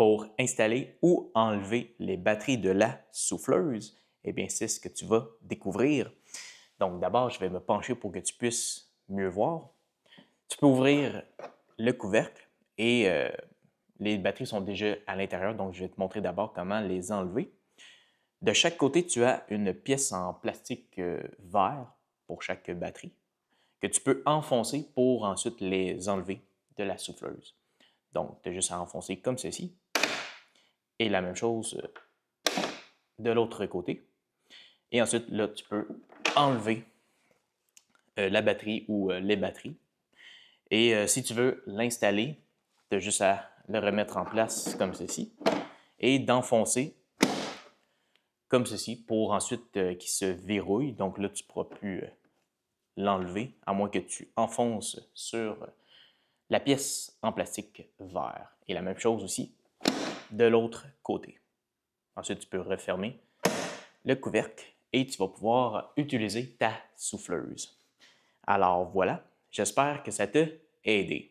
pour installer ou enlever les batteries de la souffleuse, eh bien, c'est ce que tu vas découvrir. Donc, d'abord, je vais me pencher pour que tu puisses mieux voir. Tu peux ouvrir le couvercle et euh, les batteries sont déjà à l'intérieur, donc je vais te montrer d'abord comment les enlever. De chaque côté, tu as une pièce en plastique euh, vert pour chaque batterie que tu peux enfoncer pour ensuite les enlever de la souffleuse. Donc, tu as juste à enfoncer comme ceci et la même chose euh, de l'autre côté. Et ensuite, là, tu peux enlever euh, la batterie ou euh, les batteries. Et si tu veux l'installer, tu as juste à le remettre en place comme ceci et d'enfoncer comme ceci pour ensuite qu'il se verrouille. Donc là, tu ne pourras plus l'enlever à moins que tu enfonces sur la pièce en plastique vert. Et la même chose aussi de l'autre côté. Ensuite, tu peux refermer le couvercle et tu vas pouvoir utiliser ta souffleuse. Alors voilà, j'espère que ça t'a aidé.